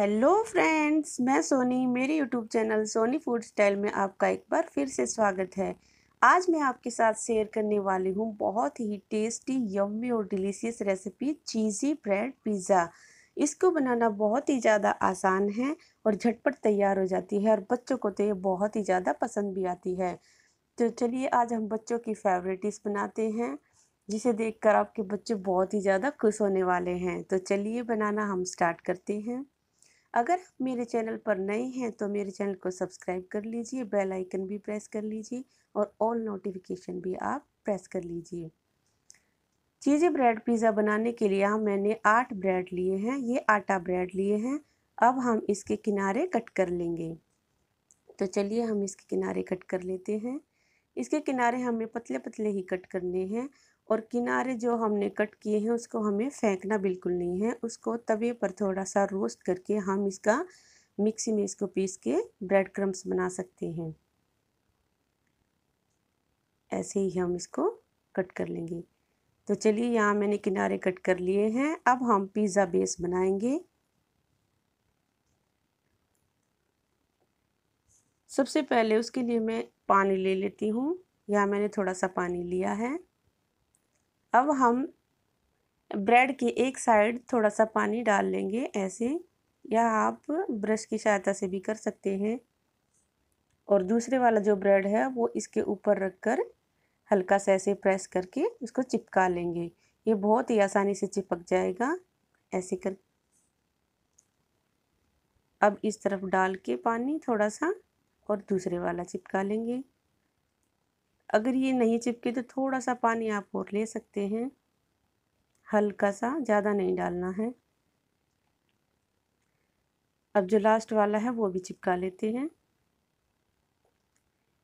hello friends मैं सोनी मेरे YouTube channel Soni food style में आपका एक बार फिर से स्वागत है आज मैं आपके साथ शेयर करने वाली हूँ बहुत ही टेस्टी यम्मी और delicious recipe cheesy bread pizza इसको बनाना बहुत ही ज़्यादा आसान है और झटपट तैयार हो जाती है और बच्चों को तो ये बहुत ही ज़्यादा पसंद भी आती है तो चलिए आज हम बच्चों की फेवरेट डिश बनाते हैं जिसे देखकर आपके बच्चे बहुत ही ज़्यादा खुश होने वाले हैं तो चलिए बनाना हम स्टार्ट करते हैं अगर आप मेरे चैनल पर नए हैं तो मेरे चैनल को सब्सक्राइब कर लीजिए बेल आइकन भी प्रेस कर लीजिए और ऑल नोटिफिकेशन भी आप प्रेस कर लीजिए चीज़ी ब्रेड पिज़्ज़ा बनाने के लिए हम हाँ, मैंने आठ ब्रेड लिए हैं ये आटा ब्रेड लिए हैं अब हम इसके किनारे कट कर लेंगे तो चलिए हम इसके किनारे कट कर लेते हैं इसके किनारे हमें पतले पतले ही कट करने हैं और किनारे जो हमने कट किए हैं उसको हमें फेंकना बिल्कुल नहीं है उसको तवे पर थोड़ा सा रोस्ट करके हम इसका मिक्सी में इसको पीस के ब्रेड क्रम्स बना सकते हैं ऐसे ही हम इसको कट कर लेंगे तो चलिए यहाँ मैंने किनारे कट कर लिए हैं अब हम पिज़्ज़ा बेस बनाएंगे सबसे पहले उसके लिए मैं पानी ले लेती हूँ यहाँ मैंने थोड़ा सा पानी लिया है अब हम ब्रेड के एक साइड थोड़ा सा पानी डाल लेंगे ऐसे या आप ब्रश की सहायता से भी कर सकते हैं और दूसरे वाला जो ब्रेड है वो इसके ऊपर रख कर हल्का सा ऐसे प्रेस करके उसको चिपका लेंगे ये बहुत ही आसानी से चिपक जाएगा ऐसे कर अब इस तरफ डाल के पानी थोड़ा सा और दूसरे वाला चिपका लेंगे अगर ये नहीं चिपके तो थोड़ा सा पानी आप और ले सकते हैं हल्का सा ज़्यादा नहीं डालना है अब जो लास्ट वाला है वो भी चिपका लेते हैं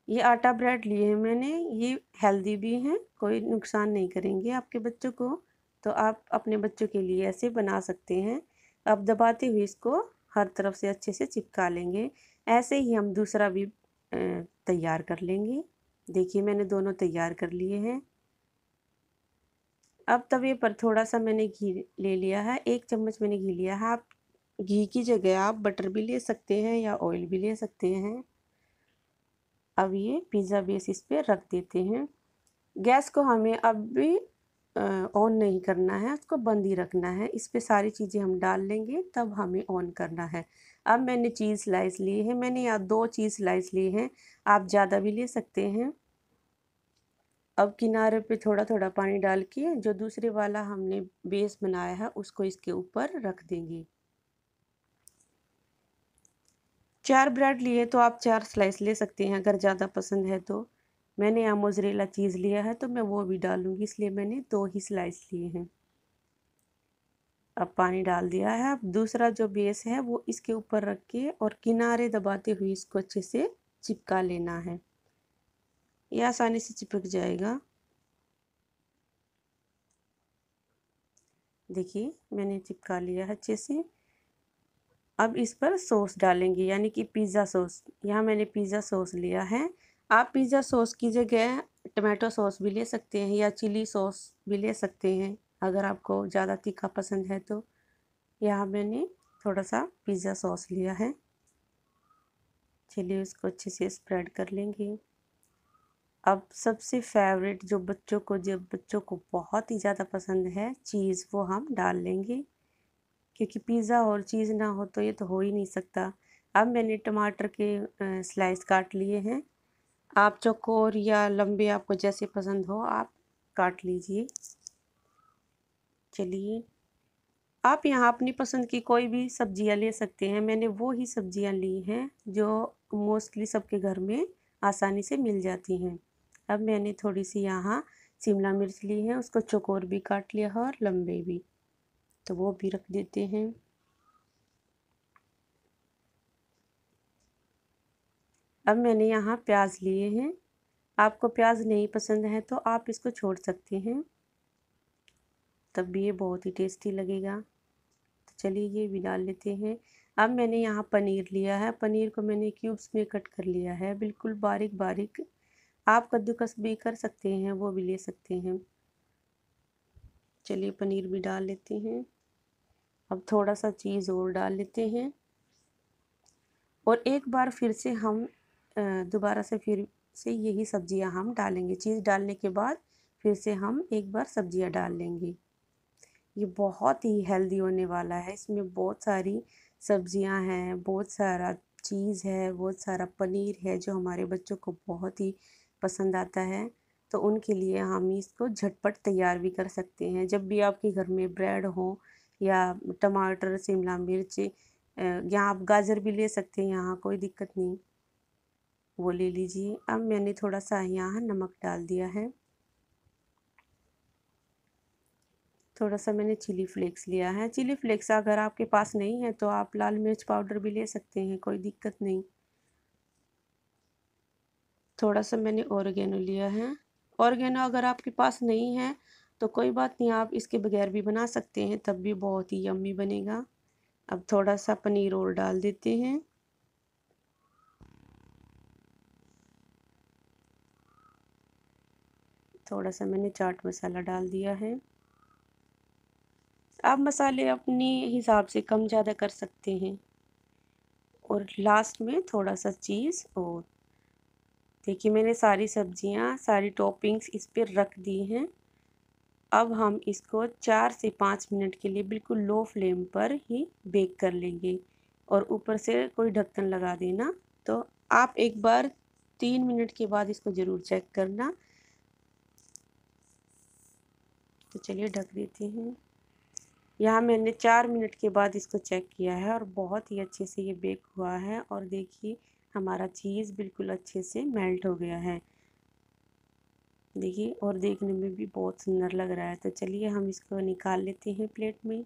ये आटा ब्रेड लिए हैं मैंने ये हेल्दी भी हैं कोई नुकसान नहीं करेंगे आपके बच्चों को तो आप अपने बच्चों के लिए ऐसे बना सकते हैं अब दबाते हुए इसको हर तरफ से अच्छे से चिपका लेंगे ऐसे ही हम दूसरा भी तैयार कर लेंगे देखिए मैंने दोनों तैयार कर लिए हैं अब तवे पर थोड़ा सा मैंने घी ले लिया है एक चम्मच मैंने घी लिया है आप घी की जगह आप बटर भी ले सकते हैं या ऑयल भी ले सकते हैं अब ये पिज़्ज़ा बेस इस पर रख देते हैं गैस को हमें अब भी ऑन नहीं करना है उसको बंद ही रखना है इस पर सारी चीज़ें हम डाल लेंगे तब हमें ऑन करना है अब मैंने चीज़ स्लाइस लिए हैं मैंने यहाँ दो चीज़ स्लाइस लिए हैं आप ज़्यादा भी ले सकते हैं अब किनारे पे थोड़ा थोड़ा पानी डाल के जो दूसरे वाला हमने बेस बनाया है उसको इसके ऊपर रख देंगे चार ब्रेड लिए तो आप चार स्लाइस ले सकते हैं अगर ज़्यादा पसंद है तो मैंने यहाँ मोजरेला चीज़ लिया है तो मैं वो भी डालूँगी इसलिए मैंने दो ही स्लाइस लिए हैं अब पानी डाल दिया है अब दूसरा जो बेस है वो इसके ऊपर रख के और किनारे दबाते हुए इसको अच्छे से चिपका लेना है ये आसानी से चिपक जाएगा देखिए मैंने चिपका लिया है अच्छे से अब इस पर सॉस डालेंगे यानी कि पिज़्ज़ा सॉस यहाँ मैंने पिज़्ज़ा सॉस लिया है आप पिज़्ज़ा सॉस की जगह टमाटो सॉस भी ले सकते हैं या चिली सॉस भी ले सकते हैं अगर आपको ज़्यादा तीखा पसंद है तो यहाँ मैंने थोड़ा सा पिज़्ज़ा सॉस लिया है चलिए उसको अच्छे से स्प्रेड कर लेंगे अब सबसे फेवरेट जो बच्चों को जब बच्चों को बहुत ही ज़्यादा पसंद है चीज़ वो हम डाल लेंगे क्योंकि पिज़्ज़ा और चीज़ ना हो तो ये तो हो ही नहीं सकता अब मैंने टमाटर के स्लाइस काट लिए हैं आप चौकोर या लंबे आपको जैसे पसंद हो आप काट लीजिए चलिए आप यहाँ अपनी पसंद की कोई भी सब्जियाँ ले सकते हैं मैंने वो ही सब्जियाँ ली हैं जो मोस्टली सबके घर में आसानी से मिल जाती हैं अब मैंने थोड़ी सी यहाँ शिमला मिर्च ली है उसको चकोर भी काट लिया है और लंबे भी तो वो भी रख देते हैं अब मैंने यहाँ प्याज लिए हैं आपको प्याज नहीं पसंद है तो आप इसको छोड़ सकते हैं तब भी ये बहुत ही टेस्टी लगेगा तो चलिए ये भी डाल लेते हैं अब मैंने यहाँ पनीर लिया है पनीर को मैंने क्यूब्स में कट कर लिया है बिल्कुल बारीक बारीक आप कद्दूकस भी कर सकते हैं वो भी ले सकते हैं चलिए पनीर भी डाल लेते हैं अब थोड़ा सा चीज़ और डाल लेते हैं और एक बार फिर से हम दोबारा से फिर से यही सब्ज़ियां हम डालेंगे चीज़ डालने के बाद फिर से हम एक बार सब्ज़ियां डाल लेंगे ये बहुत ही हेल्दी होने वाला है इसमें बहुत सारी सब्जियां हैं बहुत सारा चीज़ है बहुत सारा पनीर है जो हमारे बच्चों को बहुत ही पसंद आता है तो उनके लिए हम इसको झटपट तैयार भी कर सकते हैं जब भी आपके घर में ब्रेड हो या टमाटर शिमला मिर्च या आप गाजर भी ले सकते हैं यहाँ कोई दिक्कत नहीं वो ले लीजिए अब मैंने थोड़ा सा यहाँ नमक डाल दिया है थोड़ा सा मैंने चिली फ्लेक्स लिया है चिली फ्लेक्स अगर आपके पास नहीं है तो आप लाल मिर्च पाउडर भी ले सकते हैं कोई दिक्कत नहीं थोड़ा सा मैंने औरगेनो लिया है औरगेनो अगर आपके पास नहीं है तो कोई बात नहीं आप इसके बगैर भी बना सकते हैं तब भी बहुत ही यम्मी बनेगा अब थोड़ा सा पनीर और डाल देते हैं थोड़ा सा मैंने चाट मसाला डाल दिया है आप मसाले अपने हिसाब से कम ज़्यादा कर सकते हैं और लास्ट में थोड़ा सा चीज़ और देखिए मैंने सारी सब्जियां सारी टॉपिंग्स इस पर रख दी हैं अब हम इसको चार से पाँच मिनट के लिए बिल्कुल लो फ्लेम पर ही बेक कर लेंगे और ऊपर से कोई ढक्कन लगा देना तो आप एक बार तीन मिनट के बाद इसको ज़रूर चेक करना तो चलिए ढक देते हैं यहाँ मैंने चार मिनट के बाद इसको चेक किया है और बहुत ही अच्छे से ये बेक हुआ है और देखिए हमारा चीज़ बिल्कुल अच्छे से मेल्ट हो गया है देखिए और देखने में भी बहुत सुंदर लग रहा है तो चलिए हम इसको निकाल लेते हैं प्लेट में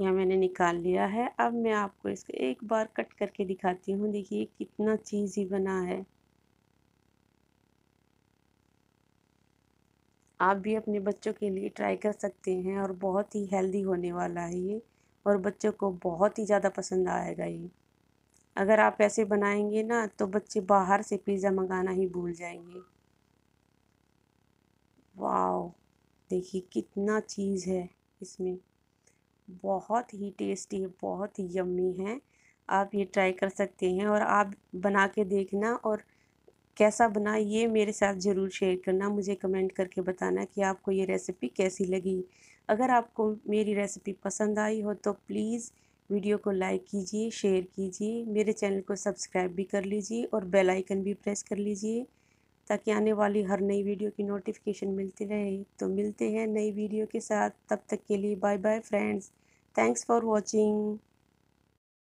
यह मैंने निकाल लिया है अब मैं आपको इसको एक बार कट करके दिखाती हूँ देखिए कितना चीज़ ही बना है आप भी अपने बच्चों के लिए ट्राई कर सकते हैं और बहुत ही हेल्दी होने वाला है ये और बच्चों को बहुत ही ज़्यादा पसंद आएगा ये अगर आप ऐसे बनाएंगे ना तो बच्चे बाहर से पिज़्ज़ा मंगाना ही भूल जाएंगे वाओ देखिए कितना चीज़ है इसमें बहुत ही टेस्टी है बहुत ही यम्मी है आप ये ट्राई कर सकते हैं और आप बना के देखना और कैसा बना ये मेरे साथ ज़रूर शेयर करना मुझे कमेंट करके बताना कि आपको ये रेसिपी कैसी लगी अगर आपको मेरी रेसिपी पसंद आई हो तो प्लीज़ वीडियो को लाइक कीजिए शेयर कीजिए मेरे चैनल को सब्सक्राइब भी कर लीजिए और बेल आइकन भी प्रेस कर लीजिए ताकि आने वाली हर नई वीडियो की नोटिफिकेशन मिलती रहे तो मिलते हैं नई वीडियो के साथ तब तक के लिए bye bye friends thanks for watching